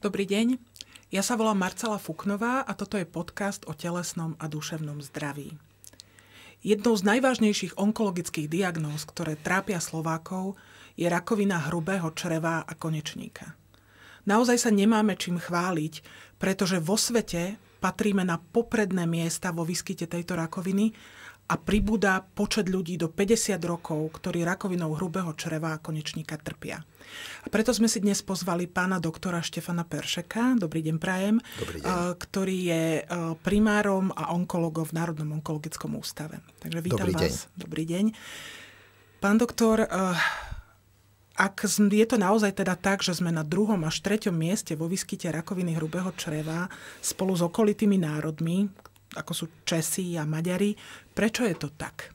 Dobrý deň. Ja sa volám Marcela Fuknová a toto je podcast o telesnom a duševnom zdraví. Jednou z najvážnejších onkologických diagnóz, ktoré trápia Slovákov, je rakovina hrubého čreva a konečníka. Naozaj sa nemáme čím chváliť, pretože vo svete patríme na popredné miesta vo výskyte tejto rakoviny a pribúda počet ľudí do 50 rokov, ktorí rakovinou hrubého čreva a konečníka trpia. A preto sme si dnes pozvali pána doktora Štefana Peršeka, dobrý deň prajem, dobrý deň. ktorý je e, primárom a onkologom v Národnom onkologickom ústave. Takže vítam dobrý vás. Deň. Dobrý deň. Pán doktor, e, ak je to naozaj teda tak, že sme na druhom až treťom mieste vo výskyte rakoviny hrubého čreva spolu s okolitými národmi, ako sú Česi a Maďari. Prečo je to tak?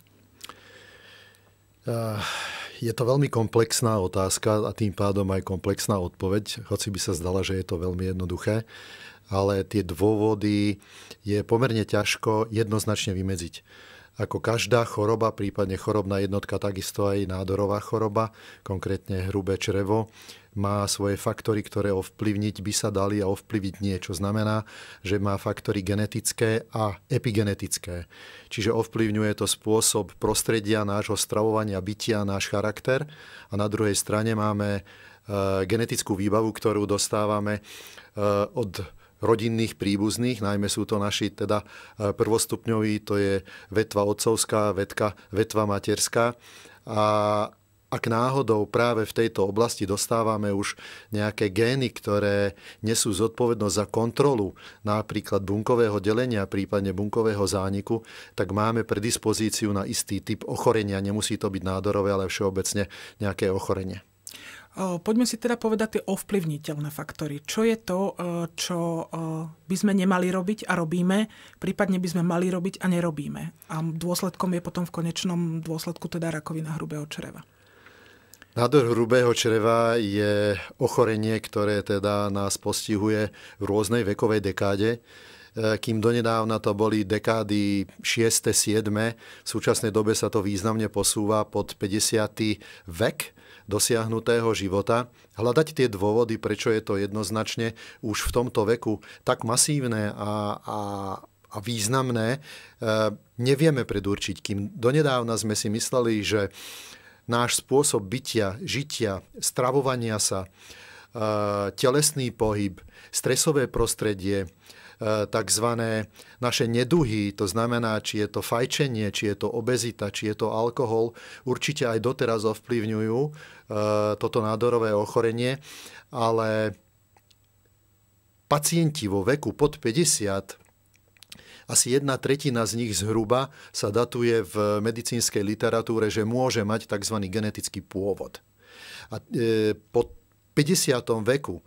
Eh, je to veľmi komplexná otázka a tým pádom aj komplexná odpoveď, hoci by sa zdala, že je to veľmi jednoduché, ale tie dôvody je pomerne ťažko jednoznačne vymedziť. Ako každá choroba, prípadne chorobná jednotka, takisto aj nádorová choroba, konkrétne hrubé črevo, má svoje faktory, ktoré ovplyvniť by sa dali a ovplyvniť nie. Čo znamená, že má faktory genetické a epigenetické. Čiže ovplyvňuje to spôsob prostredia nášho stravovania, bytia, náš charakter. A na druhej strane máme eh, genetickú výbavu, ktorú dostávame eh, od rodinných príbuzných, najmä sú to naši teda eh, prvostupňoví, to je vetva otcovská, vetka, vetva materská. A ak náhodou práve v tejto oblasti dostávame už nejaké gény, ktoré nesú zodpovednosť za kontrolu napríklad bunkového delenia, prípadne bunkového zániku, tak máme predispozíciu na istý typ ochorenia. Nemusí to byť nádorové, ale všeobecne nejaké ochorenie. Poďme si teda povedať tie ovplyvniteľné faktory. Čo je to, čo by sme nemali robiť a robíme, prípadne by sme mali robiť a nerobíme. A dôsledkom je potom v konečnom dôsledku teda rakovina hrubého čreva. Nádor hrubého čreva je ochorenie, ktoré teda nás postihuje v rôznej vekovej dekáde e, kým donedávna to boli dekády 6. 7. V súčasnej dobe sa to významne posúva pod 50. vek dosiahnutého života, hľadať tie dôvody, prečo je to jednoznačne už v tomto veku tak masívne a, a, a významné, e, nevieme predurčiť. Kým donedávna sme si mysleli, že náš spôsob bytia, žitia, stravovania sa, e, telesný pohyb, stresové prostredie, E, tzv. naše neduhy, to znamená, či je to fajčenie, či je to obezita, či je to alkohol, určite aj doteraz ovplyvňujú e, toto nádorové ochorenie, ale pacienti vo veku pod 50 asi jedna tretina z nich zhruba sa datuje v medicínskej literatúre, že môže mať tzv. genetický pôvod. A e, po 50. veku e,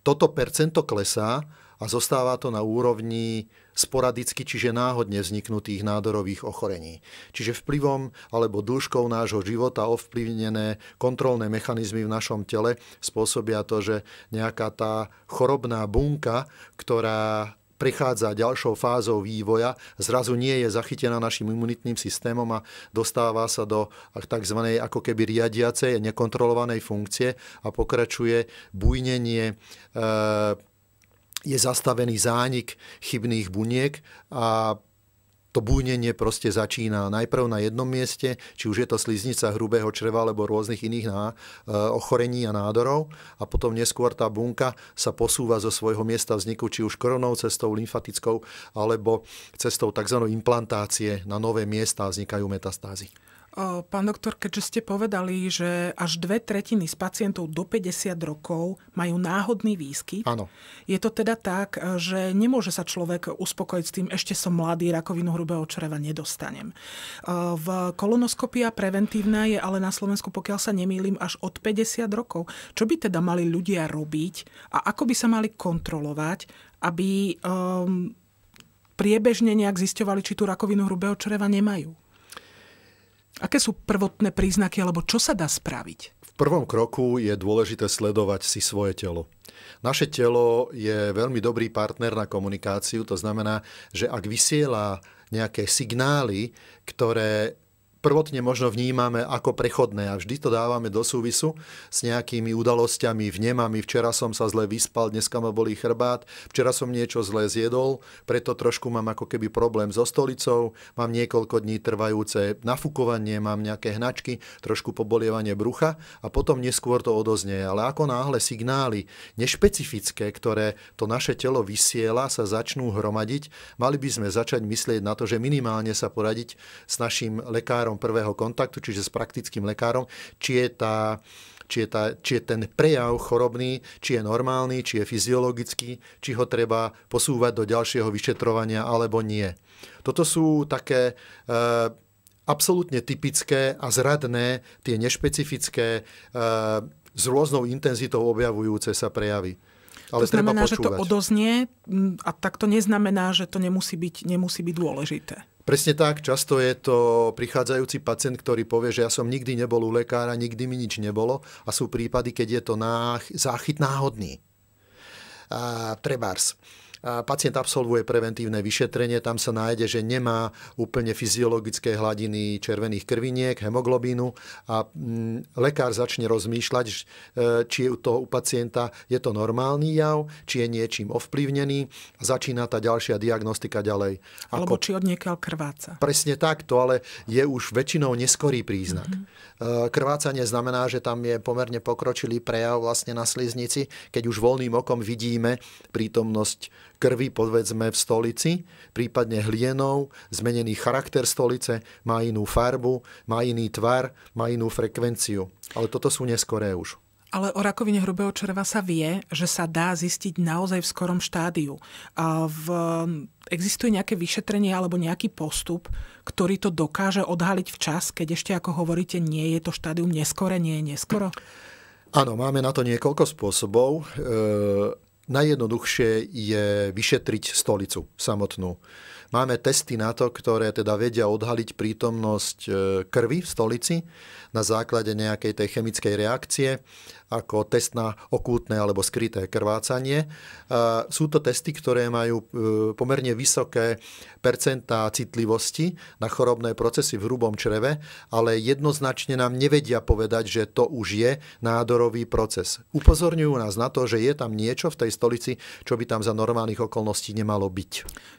toto percento klesá a zostáva to na úrovni sporadicky, čiže náhodne vzniknutých nádorových ochorení. Čiže vplyvom alebo dĺžkou nášho života ovplyvnené kontrolné mechanizmy v našom tele spôsobia to, že nejaká tá chorobná bunka, ktorá prechádza ďalšou fázou vývoja, zrazu nie je zachytená našim imunitným systémom a dostáva sa do tzv. ako keby riadiacej, nekontrolovanej funkcie a pokračuje bujnenie e, je zastavený zánik chybných buniek a to búnenie proste začína najprv na jednom mieste, či už je to sliznica hrubého čreva alebo rôznych iných ná, e, ochorení a nádorov a potom neskôr tá bunka sa posúva zo svojho miesta vzniku či už koronou cestou, lymfatickou alebo cestou tzv. implantácie na nové miesta a vznikajú metastázy. Pán doktor, keďže ste povedali, že až dve tretiny z pacientov do 50 rokov majú náhodný výskyt, Áno. je to teda tak, že nemôže sa človek uspokojiť s tým, ešte som mladý, rakovinu hrubého čreva nedostanem. V kolonoskopia preventívna je ale na Slovensku, pokiaľ sa nemýlim, až od 50 rokov. Čo by teda mali ľudia robiť a ako by sa mali kontrolovať, aby um, priebežne nejak zisťovali, či tú rakovinu hrubého čreva nemajú? Aké sú prvotné príznaky alebo čo sa dá spraviť? V prvom kroku je dôležité sledovať si svoje telo. Naše telo je veľmi dobrý partner na komunikáciu, to znamená, že ak vysiela nejaké signály, ktoré prvotne možno vnímame ako prechodné a vždy to dávame do súvisu s nejakými udalosťami, vnemami. Včera som sa zle vyspal, dneska ma boli chrbát, včera som niečo zle zjedol, preto trošku mám ako keby problém so stolicou, mám niekoľko dní trvajúce nafukovanie, mám nejaké hnačky, trošku pobolievanie brucha a potom neskôr to odoznie. Ale ako náhle signály nešpecifické, ktoré to naše telo vysiela, sa začnú hromadiť, mali by sme začať myslieť na to, že minimálne sa poradiť s našim lekárom lekárom prvého kontaktu, čiže s praktickým lekárom, či je, tá, či je, tá, či je ten prejav chorobný, či je normálny, či je fyziologický, či ho treba posúvať do ďalšieho vyšetrovania alebo nie. Toto sú také... E, absolútne typické a zradné, tie nešpecifické, e, s rôznou intenzitou objavujúce sa prejavy. Ale to znamená, treba počúvať. že to odoznie mm, a tak to neznamená, že to nemusí byť, nemusí byť dôležité. Presne tak, často je to prichádzajúci pacient, ktorý povie, že ja som nikdy nebol u lekára, nikdy mi nič nebolo a sú prípady, keď je to nách, záchyt náhodný. trebárs. Pacient absolvuje preventívne vyšetrenie, tam sa nájde, že nemá úplne fyziologické hladiny červených krviniek, hemoglobínu a mm, lekár začne rozmýšľať, e, či je toho u pacienta je to normálny jav, či je niečím ovplyvnený. Začína tá ďalšia diagnostika ďalej. Ako... či od niekiaľ krváca. Presne tak, to ale je už väčšinou neskorý príznak. Mm-hmm. Krvácanie znamená, že tam je pomerne pokročilý prejav vlastne na sliznici, keď už voľným okom vidíme prítomnosť krvi, povedzme, v stolici, prípadne hlienou, zmenený charakter stolice, má inú farbu, má iný tvar, má inú frekvenciu. Ale toto sú neskoré už. Ale o rakovine hrubého čreva sa vie, že sa dá zistiť naozaj v skorom štádiu. A v, existuje nejaké vyšetrenie alebo nejaký postup, ktorý to dokáže odhaliť včas, keď ešte, ako hovoríte, nie je to štádium neskore, nie je neskoro? Áno, máme na to niekoľko spôsobov. E- najjednoduchšie je vyšetriť stolicu samotnú. Máme testy na to, ktoré teda vedia odhaliť prítomnosť e, krvi v stolici na základe nejakej tej chemickej reakcie ako test na okútne alebo skryté krvácanie. E, sú to testy, ktoré majú e, pomerne vysoké percentá citlivosti na chorobné procesy v hrubom čreve, ale jednoznačne nám nevedia povedať, že to už je nádorový proces. Upozorňujú nás na to, že je tam niečo v tej stolici, čo by tam za normálnych okolností nemalo byť.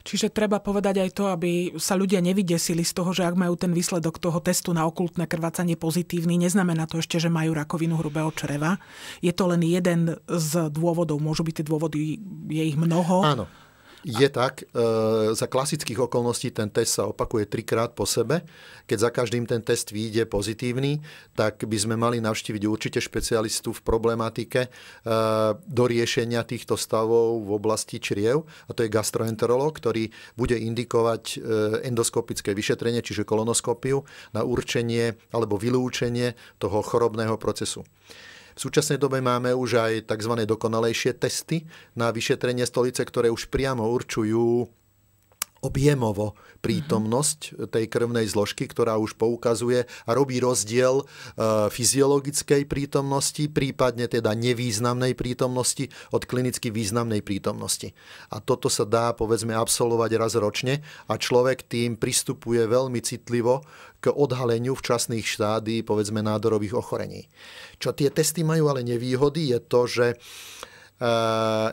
Čiže treba povedať aj to, aby sa ľudia nevydesili z toho, že ak majú ten výsledok toho testu na okultné krvácanie pozitívny, neznamená to ešte, že majú rakovinu hrubého čreva je to len jeden z dôvodov. Môžu byť tie dôvody, je ich mnoho. Áno. Je tak, e, za klasických okolností ten test sa opakuje trikrát po sebe. Keď za každým ten test vyjde pozitívny, tak by sme mali navštíviť určite špecialistu v problematike e, do riešenia týchto stavov v oblasti čriev, a to je gastroenterolog, ktorý bude indikovať e, endoskopické vyšetrenie, čiže kolonoskopiu, na určenie alebo vylúčenie toho chorobného procesu. V súčasnej dobe máme už aj tzv. dokonalejšie testy na vyšetrenie stolice, ktoré už priamo určujú objemovo prítomnosť tej krvnej zložky, ktorá už poukazuje a robí rozdiel e, fyziologickej prítomnosti, prípadne teda nevýznamnej prítomnosti od klinicky významnej prítomnosti. A toto sa dá, povedzme, absolvovať raz ročne a človek tým pristupuje veľmi citlivo k odhaleniu včasných štádií, povedzme, nádorových ochorení. Čo tie testy majú ale nevýhody, je to, že E,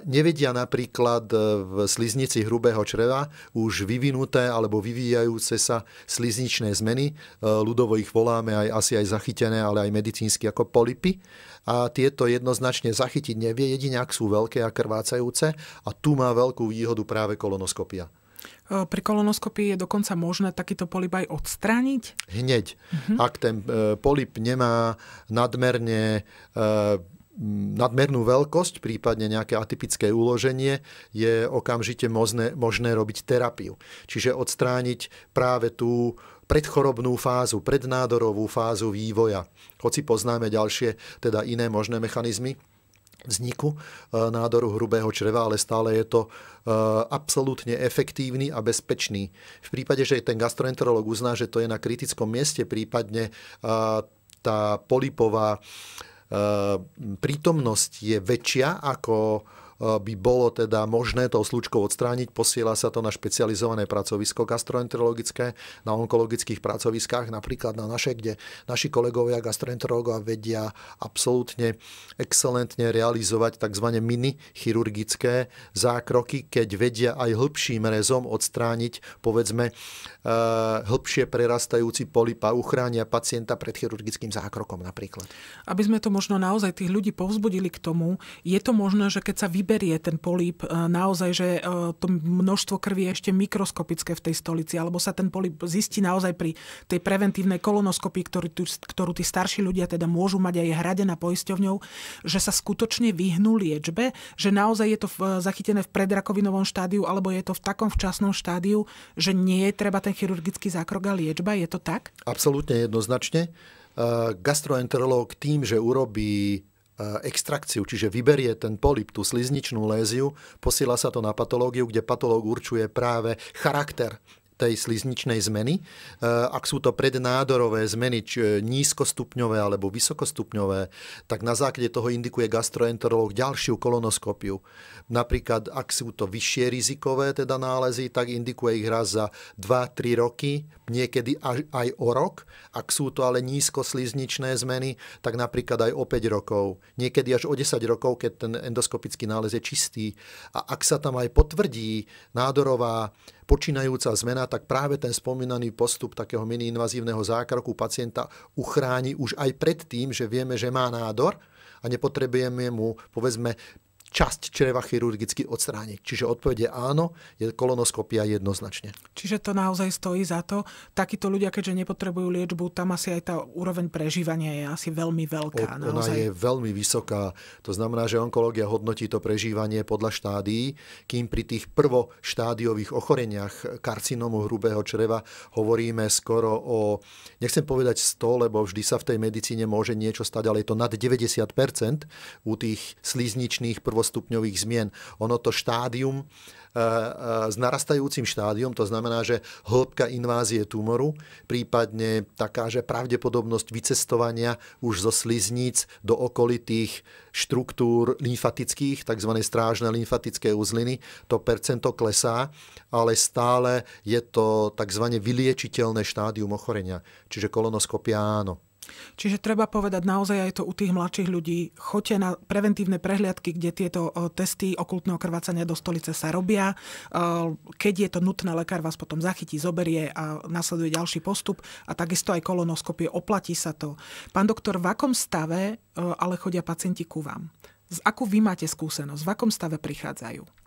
nevedia napríklad e, v sliznici hrubého čreva už vyvinuté alebo vyvíjajúce sa slizničné zmeny. E, ľudovo ich voláme aj, asi aj zachytené, ale aj medicínsky ako polipy. A tieto jednoznačne zachytiť nevie, jedine ak sú veľké a krvácajúce. A tu má veľkú výhodu práve kolonoskopia. Pri kolonoskopii je dokonca možné takýto polip aj odstrániť? Hneď. Uh-huh. Ak ten polip nemá nadmerne nadmernú veľkosť, prípadne nejaké atypické uloženie je okamžite možné, možné robiť terapiu. Čiže odstrániť práve tú predchorobnú fázu, prednádorovú fázu vývoja. Hoci poznáme ďalšie, teda iné možné mechanizmy, vzniku e, nádoru hrubého čreva, ale stále je to e, absolútne efektívny a bezpečný. V prípade, že ten gastroenterolog uzná, že to je na kritickom mieste, prípadne e, tá polipová Ehm, prítomnosť je väčšia ako Eh, by bolo teda možné tou slučkou odstrániť. Posiela sa to na špecializované pracovisko gastroenterologické, na onkologických pracoviskách, napríklad na naše, kde naši kolegovia gastroenterológovia vedia absolútne excelentne realizovať tzv. mini chirurgické zákroky, keď vedia aj hĺbším rezom odstrániť, povedzme, eh, hĺbšie prerastajúci polip a uchránia pacienta pred chirurgickým zákrokom napríklad. Aby sme to možno naozaj tých ľudí povzbudili k tomu, je to možné, že keď sa vyberieme vyberie ten políp e, naozaj, že e, to množstvo krvi je ešte mikroskopické v tej stolici, alebo sa ten políp zistí naozaj pri tej preventívnej kolonoskopii, ktorú, ktorú tí starší ľudia teda môžu mať aj hradená poisťovňou, že sa skutočne vyhnú liečbe, že naozaj je to zachytené v predrakovinovom štádiu, alebo je to v takom včasnom štádiu, že nie je treba ten chirurgický zákrok a liečba, je to tak? Absolútne jednoznačne. E, gastroenterológ tým, že urobí Eh, extrakciu, čiže vyberie ten polip, tú slizničnú léziu, posiela sa to na patológiu, kde patológ určuje práve charakter tej slizničnej zmeny. E, ak sú to prednádorové zmeny, či e, nízkostupňové alebo vysokostupňové, tak na základe toho indikuje gastroenterolog ďalšiu kolonoskopiu. Napríklad, ak sú to vyššie rizikové teda nálezy, tak indikuje ich raz za 2-3 roky, niekedy až aj o rok. Ak sú to ale nízkoslizničné zmeny, tak napríklad aj o 5 rokov, niekedy až o 10 rokov, keď ten endoskopický nález je čistý. A ak sa tam aj potvrdí nádorová počínajúca zmena, tak práve ten spomínaný postup takého mini-invazívneho zákroku pacienta uchráni už aj pred tým, že vieme, že má nádor a nepotrebujeme mu, povedzme, časť čreva chirurgicky odstrániť. Čiže odpovede áno, je kolonoskopia jednoznačne. Čiže to naozaj stojí za to. Takíto ľudia, keďže nepotrebujú liečbu, tam asi aj tá úroveň prežívania je asi veľmi veľká. O, ona naozaj. je veľmi vysoká. To znamená, že onkológia hodnotí to prežívanie podľa štádií, kým pri tých prvoštádiových ochoreniach karcinomu hrubého čreva hovoríme skoro o, nechcem povedať 100, lebo vždy sa v tej medicíne môže niečo stať, ale je to nad 90% u tých slizničných prvo prvostupňových zmien. Ono to štádium e, e, s narastajúcim štádiom, to znamená, že hĺbka invázie tumoru, prípadne taká, že pravdepodobnosť vycestovania už zo slizníc do okolitých štruktúr lymfatických, tzv. strážne lymfatické uzliny, to percento klesá, ale stále je to tzv. vyliečiteľné štádium ochorenia, čiže kolonoskopia áno. Čiže treba povedať naozaj aj to u tých mladších ľudí, choďte na preventívne prehliadky, kde tieto e, testy okultného krvácania do stolice sa robia. E, keď je to nutné, lekár vás potom zachytí, zoberie a nasleduje ďalší postup a takisto aj kolonoskopie, oplatí sa to. Pán doktor, v akom stave e, ale chodia pacienti ku vám? Z akú vy máte skúsenosť? V akom stave prichádzajú?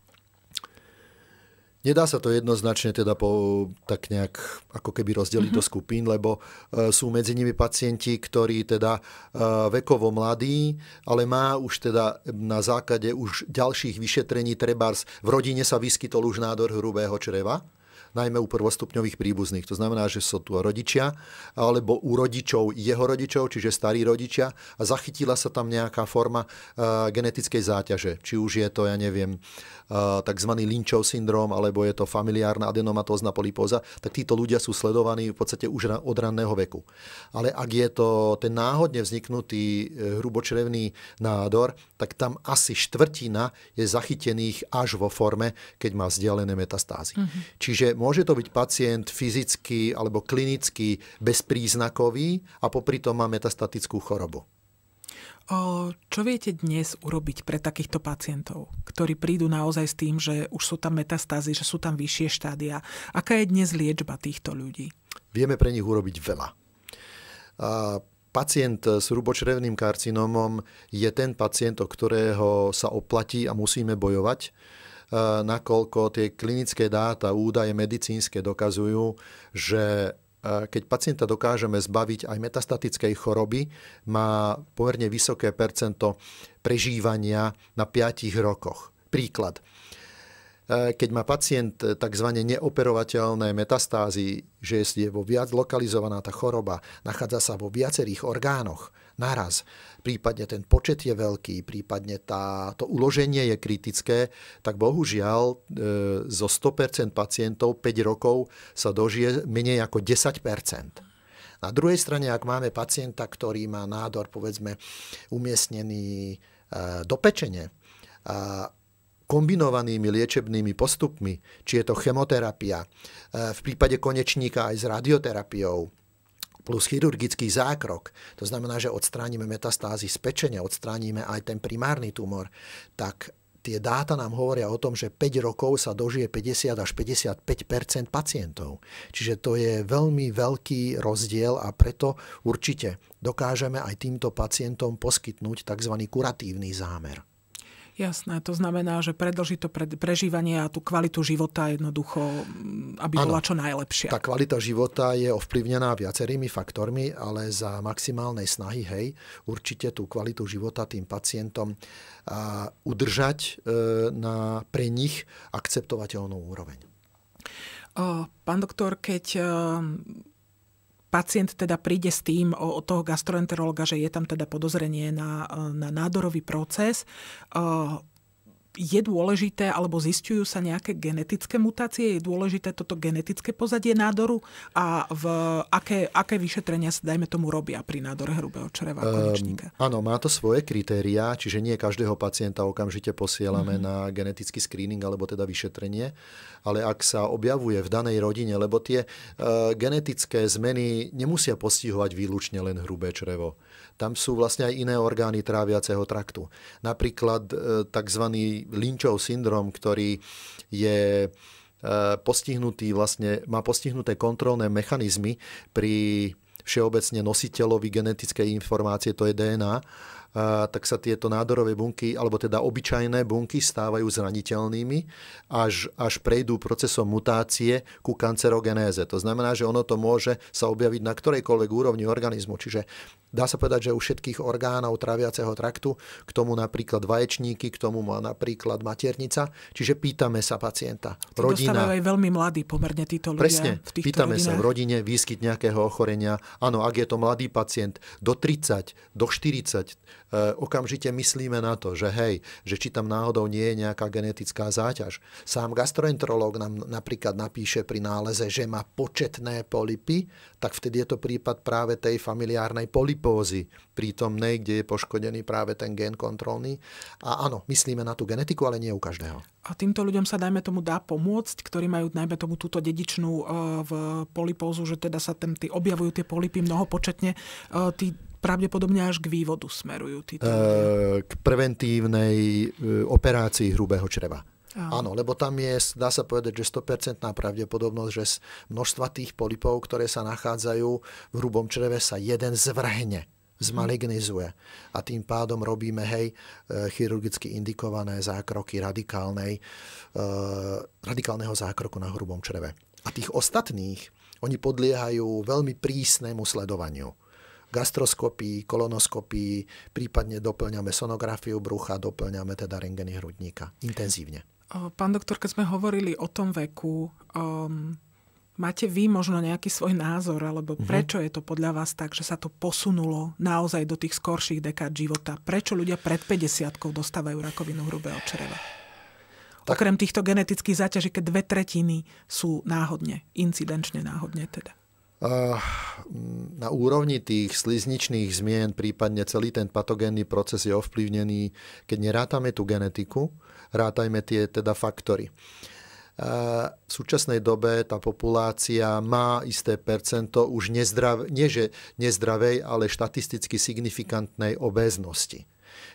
Nedá sa to jednoznačne teda po, tak nejak ako keby rozdeliť mm-hmm. do mhm. skupín, lebo e, sú medzi nimi pacienti, ktorí teda e, vekovo mladí, ale má už teda na základe už ďalších vyšetrení trebárs v rodine sa vyskytol už nádor hrubého čreva najmä u prvostupňových príbuzných. To znamená, že sú tu rodičia, alebo u rodičov jeho rodičov, čiže starí rodičia a zachytila sa tam nejaká forma e, genetickej záťaže. Či už je to, ja neviem, e, tzv. Lynchov syndrom, alebo je to familiárna adenomatózna polipóza, tak títo ľudia sú sledovaní v podstate už od ranného veku. Ale ak je to ten náhodne vzniknutý e, hrubočrevný nádor, tak tam asi štvrtina je zachytených až vo forme, keď má vzdialené metastázy. Uh-huh. Čiže Môže to byť pacient fyzicky alebo klinicky bezpríznakový a popri tom má metastatickú chorobu. Čo viete dnes urobiť pre takýchto pacientov, ktorí prídu naozaj s tým, že už sú tam metastázy, že sú tam vyššie štádia? Aká je dnes liečba týchto ľudí? Vieme pre nich urobiť veľa. A pacient s rubočrevným karcinómom je ten pacient, o ktorého sa oplatí a musíme bojovať Eh, nakoľko tie klinické dáta, údaje medicínske dokazujú, že eh, keď pacienta dokážeme zbaviť aj metastatickej choroby, má pomerne vysoké percento prežívania na 5 rokoch. Príklad. Eh, keď má pacient tzv. neoperovateľné metastázy, že je vo viac lokalizovaná tá choroba, nachádza sa vo viacerých orgánoch, naraz. Prípadne ten počet je veľký, prípadne tá, to uloženie je kritické, tak bohužiaľ e, zo 100% pacientov 5 rokov sa dožije menej ako 10%. Na druhej strane, ak máme pacienta, ktorý má nádor, povedzme, umiestnený e, do pečene, a kombinovanými liečebnými postupmi, či je to chemoterapia, e, v prípade konečníka aj s radioterapiou, plus chirurgický zákrok, to znamená, že odstránime metastázy z pečenia, odstránime aj ten primárny tumor, tak tie dáta nám hovoria o tom, že 5 rokov sa dožije 50 až 55 pacientov. Čiže to je veľmi veľký rozdiel a preto určite dokážeme aj týmto pacientom poskytnúť tzv. kuratívny zámer. Jasné, to znamená, že predlží to pre, prežívanie a tú kvalitu života jednoducho, mm, aby ano, bola čo najlepšia. Tá kvalita života je ovplyvnená viacerými faktormi, ale za maximálnej snahy, hej, určite tú kvalitu života tým pacientom a udržať e, na pre nich akceptovateľnú úroveň. O, pán doktor, keď e, pacient teda príde s tým od toho gastroenterologa, že je tam teda podozrenie na, na nádorový proces, je dôležité, alebo zistujú sa nejaké genetické mutácie, je dôležité toto genetické pozadie nádoru a v aké, aké vyšetrenia sa, dajme tomu, robia pri nádore hrubého čreva um, konečníka? Áno, má to svoje kritériá, čiže nie každého pacienta okamžite posielame mm-hmm. na genetický screening alebo teda vyšetrenie, ale ak sa objavuje v danej rodine, lebo tie uh, genetické zmeny nemusia postihovať výlučne len hrubé črevo. Tam sú vlastne aj iné orgány tráviaceho traktu. Napríklad uh, e, tzv Lynchov syndrom, ktorý je e, postihnutý vlastne, má postihnuté kontrolné mechanizmy pri všeobecne nositeľovi genetickej informácie, to je DNA tak sa tieto nádorové bunky, alebo teda obyčajné bunky stávajú zraniteľnými, až, až prejdú procesom mutácie ku kancerogenéze. To znamená, že ono to môže sa objaviť na ktorejkoľvek úrovni organizmu. Čiže dá sa povedať, že u všetkých orgánov traviaceho traktu, k tomu napríklad vaječníky, k tomu má napríklad maternica. Čiže pýtame sa pacienta. To rodina. aj veľmi mladí pomerne títo ľudia. Presne, v pýtame rodinách. sa v rodine výskyt nejakého ochorenia. Áno, ak je to mladý pacient do 30, do 40, Eh, okamžite myslíme na to, že hej, že či tam náhodou nie je nejaká genetická záťaž. Sám gastroenterológ nám napríklad napíše pri náleze, že má početné polipy, tak vtedy je to prípad práve tej familiárnej polipózy prítomnej, kde je poškodený práve ten gen kontrolný. A áno, myslíme na tú genetiku, ale nie u každého. A týmto ľuďom sa, dajme tomu, dá pomôcť, ktorí majú, najmä tomu, túto dedičnú eh, v polipózu, že teda sa tam objavujú tie polipy mnohopočetne. Eh, tí pravdepodobne až k vývodu smerujú títo e, K preventívnej e, operácii hrubého čreva. Áno, lebo tam je, dá sa povedať, že 100% pravdepodobnosť, že z množstva tých polipov, ktoré sa nachádzajú v hrubom čreve, sa jeden zvrhne, zmalignizuje. A tým pádom robíme, hej, e, chirurgicky indikované zákroky radikálnej, eh, radikálneho zákroku na hrubom čreve. A tých ostatných, oni podliehajú veľmi prísnemu sledovaniu gastroskopii, kolonoskopii, prípadne doplňame sonografiu brucha, doplňame teda rengeny hrudníka intenzívne. Pán doktor, keď sme hovorili o tom veku, um, máte vy možno nejaký svoj názor, alebo mm-hmm. prečo je to podľa vás tak, že sa to posunulo naozaj do tých skorších dekád života? Prečo ľudia pred 50 dostávajú rakovinu hrubého čreva? Tak. Okrem týchto genetických záťaží, keď dve tretiny sú náhodne, incidenčne náhodne teda. Eh, na úrovni tých slizničných zmien, prípadne celý ten patogénny proces je ovplyvnený, keď nerátame tú genetiku, rátajme tie teda faktory. Eh, v súčasnej dobe tá populácia má isté percento už nezdrav, nie že nezdravej, ale štatisticky signifikantnej obeznosti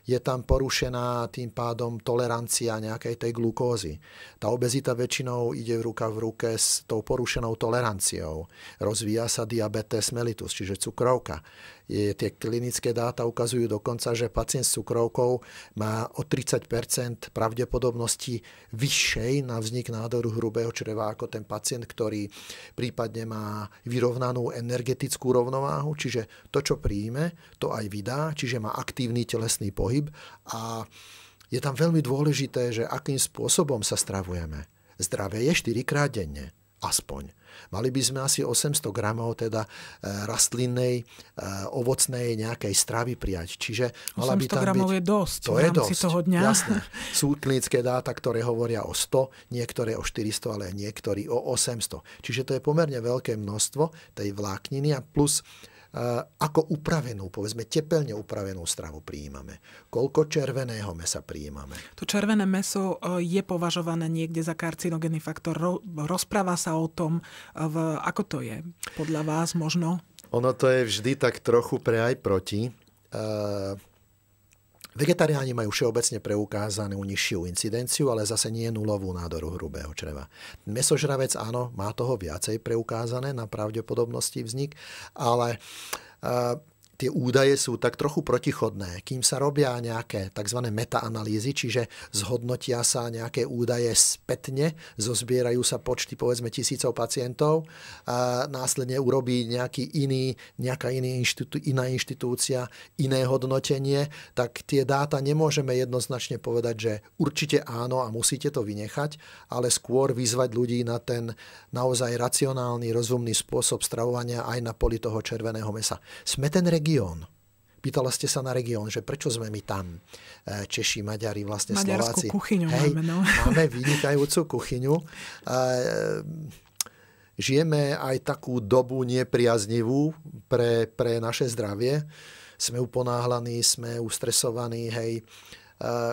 je tam porušená tým pádom tolerancia nejakej tej glukózy. Tá obezita väčšinou ide v ruka v ruke s tou porušenou toleranciou. Rozvíja sa diabetes mellitus, čiže cukrovka je, tie klinické dáta ukazujú dokonca, že pacient s cukrovkou má o 30 pravdepodobnosti vyššej na vznik nádoru hrubého čreva ako ten pacient, ktorý prípadne má vyrovnanú energetickú rovnováhu, čiže to, čo príjme, to aj vydá, čiže má aktívny telesný pohyb a je tam veľmi dôležité, že akým spôsobom sa stravujeme. Zdravé je 4 krát denne, aspoň. Mali by sme asi 800 gramov teda e, rastlinnej, e, ovocnej nejakej stravy prijať. Čiže mala by tam gramov byť... je dosť to je dosť, toho dňa. Jasné. Sú klinické dáta, ktoré hovoria o 100, niektoré o 400, ale niektorí o 800. Čiže to je pomerne veľké množstvo tej vlákniny a plus Eh, ako upravenú, povedzme tepelne upravenú stravu prijímame. Koľko červeného mesa prijímame. To červené meso eh, je považované niekde za karcinogénny faktor. Rozpráva sa o tom, eh, v, ako to je podľa vás možno? Ono to je vždy tak trochu pre aj proti. Vegetariáni majú všeobecne preukázanú nižšiu incidenciu, ale zase nie nulovú nádoru hrubého čreva. Mesožravec áno, má toho viacej preukázané na pravdepodobnosti vznik, ale uh, tie údaje sú tak trochu protichodné. Kým sa robia nejaké tzv. metaanalýzy, čiže zhodnotia sa nejaké údaje spätne, zozbierajú sa počty povedzme tisícov pacientov, a následne urobí nejaký iný, nejaká iný inštitú, iná inštitúcia, iné hodnotenie, tak tie dáta nemôžeme jednoznačne povedať, že určite áno a musíte to vynechať, ale skôr vyzvať ľudí na ten naozaj racionálny, rozumný spôsob stravovania aj na poli toho červeného mesa. Sme ten region región. Pýtala ste sa na región, že prečo sme my tam, e, Češi, Maďari, vlastne Maďarskú Slováci. kuchyňu Hej, máme, no. Máme vynikajúcu kuchyňu. E, žijeme aj takú dobu nepriaznivú pre, pre naše zdravie. Sme uponáhlaní, sme ustresovaní, hej. E,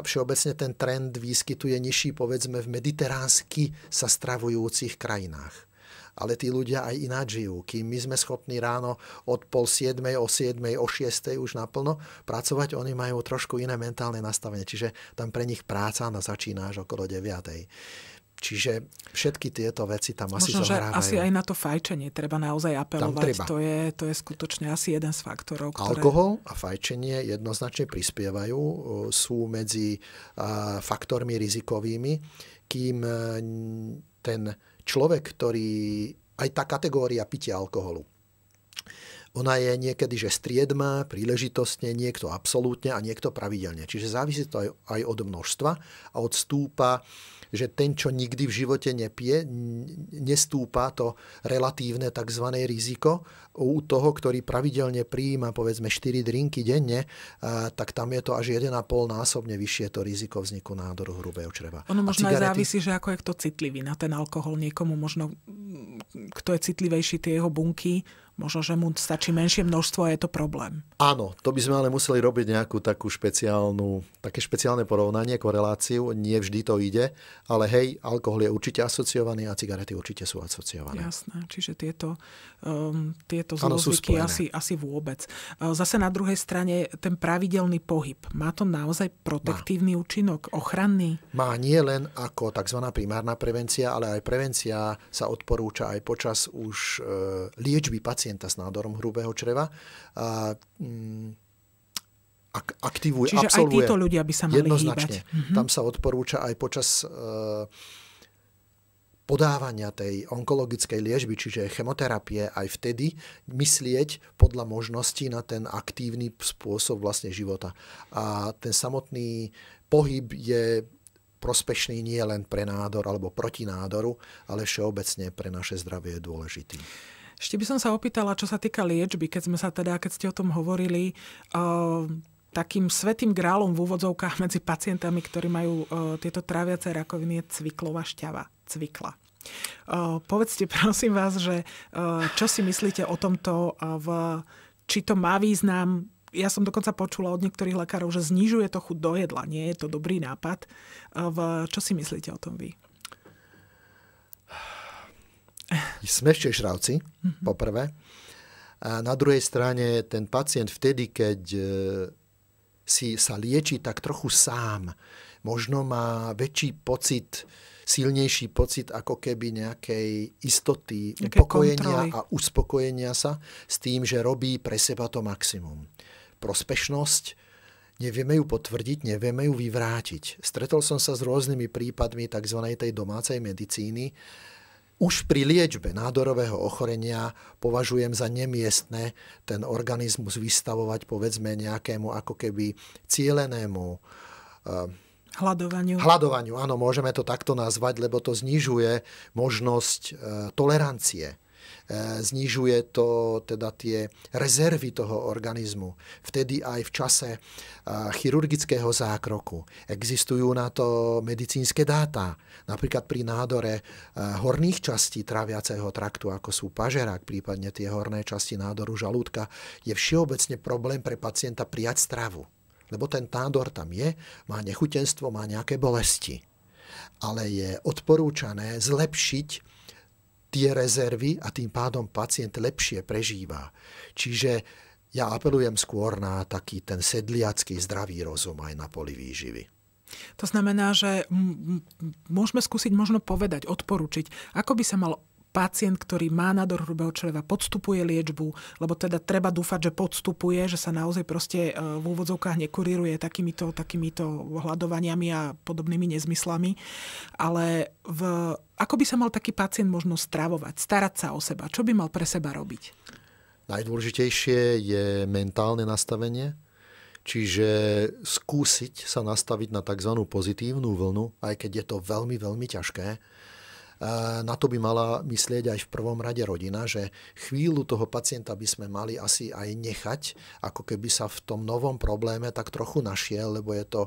všeobecne ten trend výskytu je nižší, povedzme, v mediteránsky sa stravujúcich krajinách ale tí ľudia aj ináč žijú. Kým my sme schopní ráno od pol siedmej, o siedmej, o šiestej už naplno pracovať, oni majú trošku iné mentálne nastavenie. Čiže tam pre nich práca na začína až okolo deviatej. Čiže všetky tieto veci tam asi Možno, zohrávajú. asi aj na to fajčenie treba naozaj apelovať. Treba. To, je, to je skutočne asi jeden z faktorov. Ktoré... Alkohol a fajčenie jednoznačne prispievajú, e, sú medzi faktormi rizikovými, kým e, ten človek, ktorý, aj tá kategória pitia alkoholu, ona je niekedy, že striedma, príležitostne, niekto absolútne a niekto pravidelne. Čiže závisí to aj, aj od množstva a od stúpa že ten, čo nikdy v živote nepije, nestúpa to relatívne tzv. riziko u toho, ktorý pravidelne prijíma povedzme 4 drinky denne, tak tam je to až 1,5 násobne vyššie to riziko vzniku nádoru hrubého čreva. Ono možno cigarety... aj závisí, že ako je kto citlivý na ten alkohol. Niekomu možno, kto je citlivejší, tie jeho bunky možno, že mu stačí menšie množstvo a je to problém. Áno, to by sme ale museli robiť nejakú takú špeciálnu, také špeciálne porovnanie, koreláciu, nie vždy to ide, ale hej, alkohol je určite asociovaný a cigarety určite sú asociované. Jasné, čiže tieto, um, tieto zlozvyky asi, asi vôbec. Uh, zase na druhej strane ten pravidelný pohyb, má to naozaj protektívny má. účinok, ochranný? Má nie len ako tzv. primárna prevencia, ale aj prevencia sa odporúča aj počas už e, liečby pacientov pacienta s nádorom hrubého čreva. A, mm, ak, aktivuje, Čiže absolvuje. aj títo ľudia by sa mali Jednoznačne. Hýbať. Mhm. Tam sa odporúča aj počas e, podávania tej onkologickej liežby, čiže chemoterapie, aj vtedy myslieť podľa možností na ten aktívny spôsob vlastne života. A ten samotný pohyb je prospešný nie len pre nádor alebo proti nádoru, ale všeobecne pre naše zdravie je dôležitý. Ešte by som sa opýtala, čo sa týka liečby, keď sme sa teda, keď ste o tom hovorili, uh, takým svetým grálom v úvodzovkách medzi pacientami, ktorí majú uh, tieto tráviace rakoviny, je cviklová šťava. Cvikla. Uh, povedzte prosím vás, že uh, čo si myslíte o tomto, v, či to má význam, ja som dokonca počula od niektorých lekárov, že znižuje to chuť do jedla, nie je to dobrý nápad. V, čo si myslíte o tom vy? Sme v Češravci, mhm. poprvé. A na druhej strane ten pacient vtedy, keď e, si sa lieči tak trochu sám, možno má väčší pocit, silnejší pocit ako keby nejakej istoty, Nejaké upokojenia kontroly. a uspokojenia sa s tým, že robí pre seba to maximum. Prospešnosť, nevieme ju potvrdiť, nevieme ju vyvrátiť. Stretol som sa s rôznymi prípadmi tzv. tej domácej medicíny, už pri liečbe nádorového ochorenia považujem za nemiestne ten organizmus vystavovať povedzme nejakému ako keby cielenému Hľadovaniu. Eh, Hľadovaniu, áno, môžeme to takto nazvať, lebo to znižuje možnosť eh, tolerancie E, znižuje to teda tie rezervy toho organizmu. Vtedy aj v čase e, chirurgického zákroku. Existujú na to medicínske dáta. Napríklad pri nádore e, horných častí traviaceho traktu, ako sú pažerák, prípadne tie horné časti nádoru žalúdka, je všeobecne problém pre pacienta prijať stravu. Lebo ten nádor tam je, má nechutenstvo, má nejaké bolesti ale je odporúčané zlepšiť tie rezervy a tým pádom pacient lepšie prežíva. Čiže ja apelujem skôr na taký ten sedliacký zdravý rozum aj na poli výživy. To znamená, že môžeme skúsiť možno povedať, odporučiť, ako by sa mal pacient, ktorý má nádor hrubého čreva, podstupuje liečbu, lebo teda treba dúfať, že podstupuje, že sa naozaj proste e, v úvodzovkách nekuríruje takýmito, takýmito hľadovaniami a podobnými nezmyslami. Ale v, ako by sa mal taký pacient možno stravovať, starať sa o seba? Čo by mal pre seba robiť? Najdôležitejšie je mentálne nastavenie, Čiže skúsiť sa nastaviť na tzv. pozitívnu vlnu, aj keď je to veľmi, veľmi ťažké, E, na to by mala myslieť aj v prvom rade rodina, že chvíľu toho pacienta by sme mali asi aj nechať, ako keby sa v tom novom probléme tak trochu našiel, lebo je to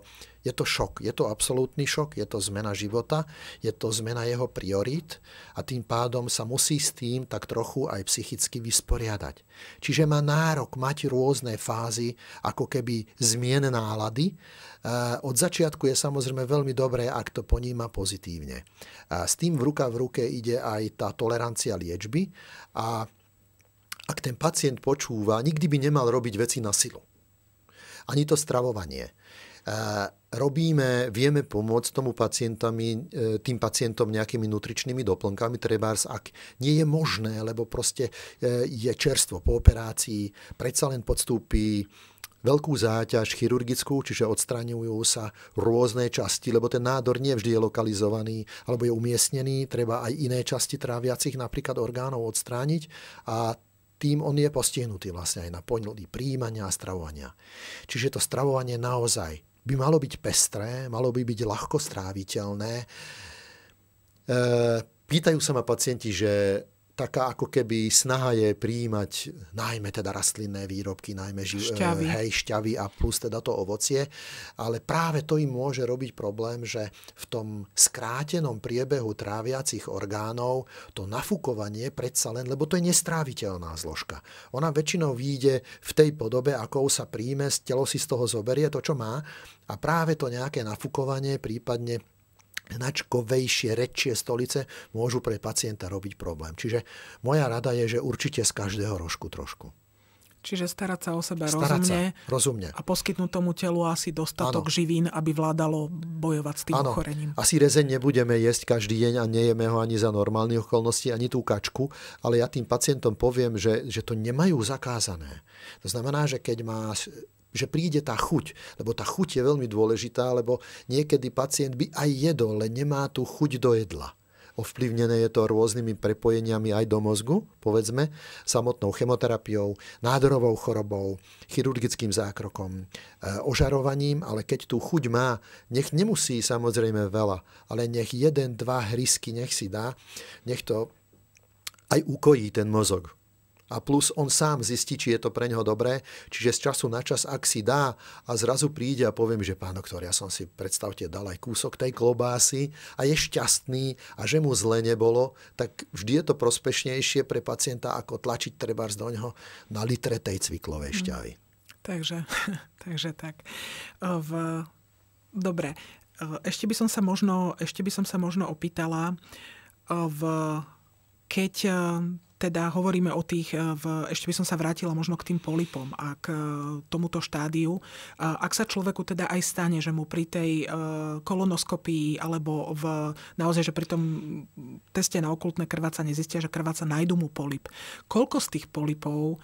je to šok, je to absolútny šok, je to zmena života, je to zmena jeho priorít a tým pádom sa musí s tým tak trochu aj psychicky vysporiadať. Čiže má nárok mať rôzne fázy ako keby zmien nálady. E, od začiatku je samozrejme veľmi dobré, ak to poníma pozitívne. A e, s tým v ruka v ruke ide aj tá tolerancia liečby a ak ten pacient počúva, nikdy by nemal robiť veci na silu. Ani to stravovanie robíme, vieme pomôcť tomu pacientami, e, tým pacientom nejakými nutričnými doplnkami, trebárs, ak nie je možné, lebo proste e, je čerstvo po operácii, predsa len podstúpi veľkú záťaž chirurgickú, čiže odstraňujú sa rôzne časti, lebo ten nádor nie vždy je lokalizovaný alebo je umiestnený, treba aj iné časti tráviacich napríklad orgánov odstrániť a tým on je postihnutý vlastne aj na podľady príjmania a stravovania. Čiže to stravovanie naozaj by malo byť pestré, malo by byť ľahko stráviteľné. E, pýtajú sa ma pacienti, že taká ako keby snaha je prijímať najmä teda rastlinné výrobky, najmä ži- e, šťavy. Hej, šťavy a plus teda to ovocie, ale práve to im môže robiť problém, že v tom skrátenom priebehu tráviacich orgánov to nafukovanie predsa len, lebo to je nestráviteľná zložka. Ona väčšinou výjde v tej podobe, ako sa príjme, telo si z toho zoberie to, čo má a práve to nejaké nafukovanie, prípadne značkovejšie, rečie stolice môžu pre pacienta robiť problém. Čiže moja rada je, že určite z každého rožku trošku. Čiže starať sa o seba starať rozumne, sa, rozumne a poskytnúť tomu telu asi dostatok ano. živín, aby vládalo bojovať s tým ano. ochorením. Asi rezeň nebudeme jesť každý deň a nejeme ho ani za normálnych okolnosti, ani tú kačku, ale ja tým pacientom poviem, že, že to nemajú zakázané. To znamená, že keď má že príde tá chuť, lebo tá chuť je veľmi dôležitá, lebo niekedy pacient by aj jedol, len nemá tú chuť do jedla. Ovplyvnené je to rôznymi prepojeniami aj do mozgu, povedzme, samotnou chemoterapiou, nádorovou chorobou, chirurgickým zákrokom, e, ožarovaním, ale keď tú chuť má, nech nemusí samozrejme veľa, ale nech jeden, dva hrysky nech si dá, nech to aj ukojí ten mozog a plus on sám zistí, či je to pre neho dobré. Čiže z času na čas, ak si dá a zrazu príde a poviem, že pán doktor, ja som si, predstavte, dal aj kúsok tej klobásy a je šťastný a že mu zle nebolo, tak vždy je to prospešnejšie pre pacienta, ako tlačiť trebárs do neho na litre tej cviklovej mhm. šťavy. Mm. Takže, takže tak. E, v... Dobre. E, ešte by som sa možno, ešte by som sa možno opýtala, e, v... keď teda hovoríme o tých, e, v, ešte by som sa vrátila možno k tým polipom a k e, tomuto štádiu. E, ak sa človeku teda aj stane, že mu pri tej kolonoskopii alebo v, naozaj, že pri tom teste na okultné krváca nezistia, že krváca nájdú mu polip. Koľko z tých polipov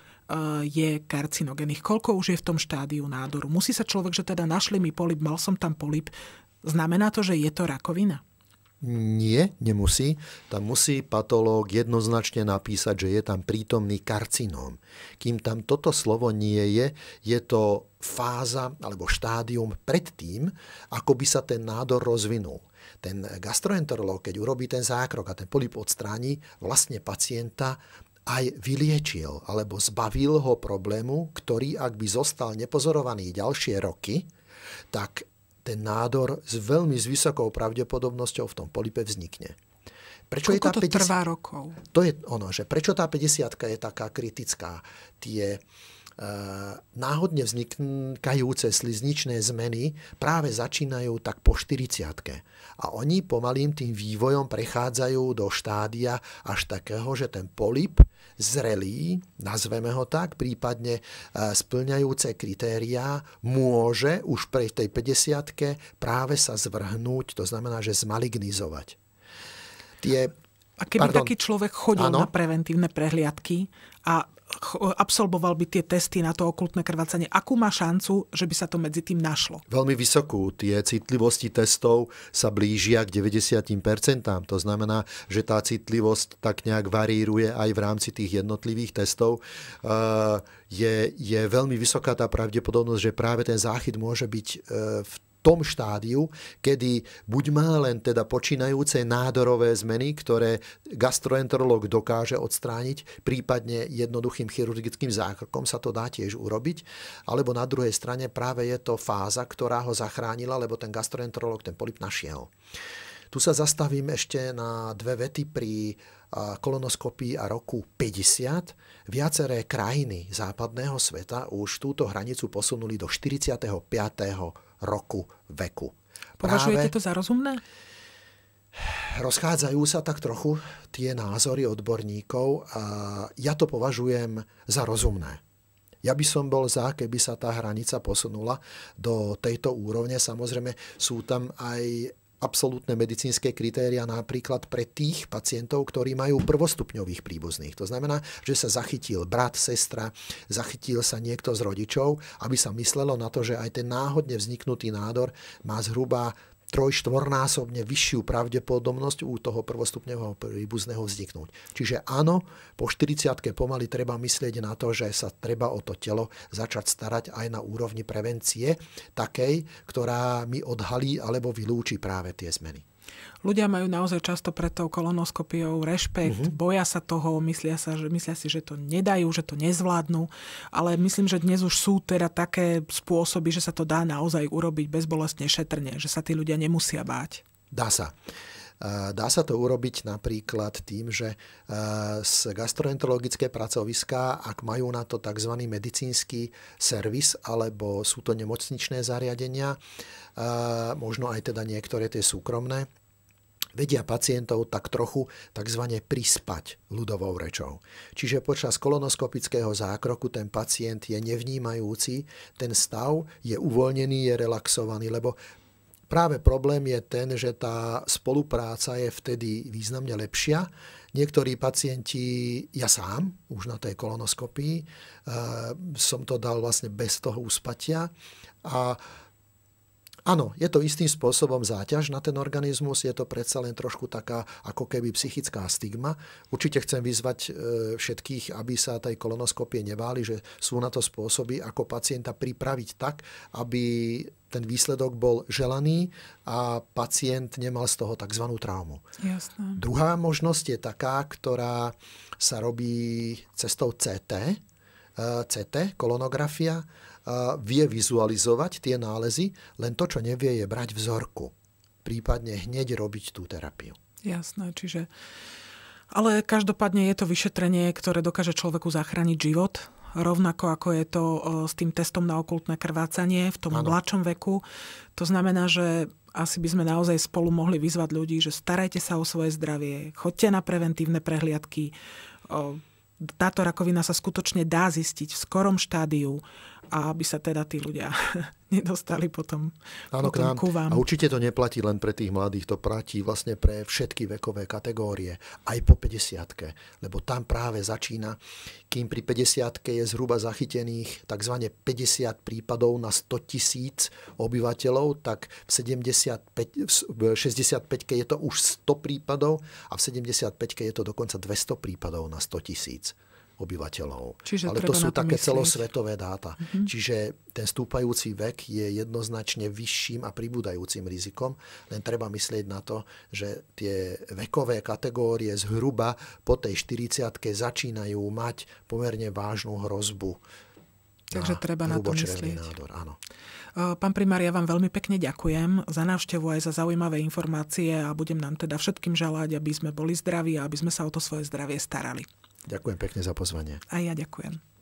je karcinogených, koľko už je v tom štádiu nádoru. Musí sa človek, že teda našli mi polip, mal som tam polip, znamená to, že je to rakovina? Nie, nemusí. Tam musí patológ jednoznačne napísať, že je tam prítomný karcinóm. Kým tam toto slovo nie je, je to fáza alebo štádium predtým, ako by sa ten nádor rozvinul. Ten gastroenterolog, keď urobí ten zákrok a ten polip odstráni, vlastne pacienta aj vyliečil alebo zbavil ho problému, ktorý ak by zostal nepozorovaný ďalšie roky, tak ten nádor s veľmi s vysokou pravdepodobnosťou v tom polipe vznikne. Prečo Koľko je tá to 50... trvá rokov? To je ono, že prečo tá 50 je taká kritická. Tie, Eh, náhodne vznikajúce slizničné zmeny práve začínajú tak po 40 A oni pomalým tým vývojom prechádzajú do štádia až takého, že ten polip zrelý, nazveme ho tak, prípadne eh, splňajúce kritériá, môže už pre tej 50 práve sa zvrhnúť, to znamená, že zmalignizovať. Tie a keby Pardon. taký človek chodil ano? na preventívne prehliadky a absolvoval by tie testy na to okultné krvácanie, akú má šancu, že by sa to medzi tým našlo? Veľmi vysokú. Tie citlivosti testov sa blížia k 90%. To znamená, že tá citlivosť tak nejak varíruje aj v rámci tých jednotlivých testov. Eh, je, je veľmi vysoká tá pravdepodobnosť, že práve ten záchyt môže byť eh, v tom štádiu, kedy buď má len teda počínajúce nádorové zmeny, ktoré gastroenterolog dokáže odstrániť, prípadne jednoduchým chirurgickým zákrokom sa to dá tiež urobiť, alebo na druhej strane práve je to fáza, ktorá ho zachránila, lebo ten gastroenterolog ten polip našiel. Tu sa zastavím ešte na dve vety pri kolonoskopii a roku 50. Viaceré krajiny západného sveta už túto hranicu posunuli do 45 roku veku. Považujete Práve to za rozumné? Rozchádzajú sa tak trochu tie názory odborníkov a ja to považujem za rozumné. Ja by som bol za, keby sa tá hranica posunula do tejto úrovne. Samozrejme sú tam aj absolútne medicínske kritéria napríklad pre tých pacientov, ktorí majú prvostupňových príbuzných. To znamená, že sa zachytil brat, sestra, zachytil sa niekto z rodičov, aby sa myslelo na to, že aj ten náhodne vzniknutý nádor má zhruba trojštvornásobne vyššiu pravdepodobnosť u toho prvostupňového príbuzného vzniknúť. Čiže áno, po 40 pomaly treba myslieť na to, že sa treba o to telo začať starať aj na úrovni prevencie, takej, ktorá mi odhalí alebo vylúči práve tie zmeny. Ľudia majú naozaj často pred tou kolonoskopiou rešpekt, uh-huh. boja sa toho, myslia, sa, že, myslia si, že to nedajú, že to nezvládnu, ale myslím, že dnes už sú teda také spôsoby, že sa to dá naozaj urobiť bezbolestne, šetrne, že sa tí ľudia nemusia báť. Dá sa. Dá sa to urobiť napríklad tým, že e, z gastroenterologické pracoviska, ak majú na to tzv. medicínsky servis, alebo sú to nemocničné zariadenia, e, možno aj teda niektoré tie súkromné, vedia pacientov tak trochu tzv. prispať ľudovou rečou. Čiže počas kolonoskopického zákroku ten pacient je nevnímajúci, ten stav je uvoľnený, je relaxovaný, lebo Práve problém je ten, že tá spolupráca je vtedy významne lepšia. Niektorí pacienti, ja sám, už na tej kolonoskopii, eh, som to dal vlastne bez toho uspatia a Áno, je to istým spôsobom záťaž na ten organizmus, je to predsa len trošku taká ako keby psychická stigma. Určite chcem vyzvať e, všetkých, aby sa tej kolonoskopie nebáli, že sú na to spôsoby, ako pacienta pripraviť tak, aby ten výsledok bol želaný a pacient nemal z toho tzv. traumu. Jasné. Druhá možnosť je taká, ktorá sa robí cestou CT, e, CT, kolonografia, vie vizualizovať tie nálezy, len to, čo nevie, je brať vzorku. Prípadne hneď robiť tú terapiu. Jasné, čiže... Ale každopádne je to vyšetrenie, ktoré dokáže človeku zachrániť život, rovnako ako je to e, s tým testom na okultné krvácanie v tom ano. mladšom veku. To znamená, že asi by sme naozaj spolu mohli vyzvať ľudí, že starajte sa o svoje zdravie, chodte na preventívne prehliadky. E, Táto rakovina sa skutočne dá zistiť v skorom štádiu a aby sa teda tí ľudia nedostali potom, ano, potom k vám. A určite to neplatí len pre tých mladých, to platí vlastne pre všetky vekové kategórie, aj po 50 lebo tam práve začína, kým pri 50 je zhruba zachytených tzv. 50 prípadov na 100 tisíc obyvateľov, tak v, 75, v 65 je to už 100 prípadov a v 75 je to dokonca 200 prípadov na 100 tisíc obyvateľov. Čiže Ale to sú také myslieť. celosvetové dáta. Mm-hmm. Čiže ten stúpajúci vek je jednoznačne vyšším a pribúdajúcim rizikom. Len treba myslieť na to, že tie vekové kategórie zhruba po tej 40 začínajú mať pomerne vážnu hrozbu. Takže treba na to myslieť. Nádor, áno. Pán primár, ja vám veľmi pekne ďakujem za návštevu aj za zaujímavé informácie a budem nám teda všetkým želať, aby sme boli zdraví a aby sme sa o to svoje zdravie starali. Ďakujem pekne za pozvanie. A ja ďakujem.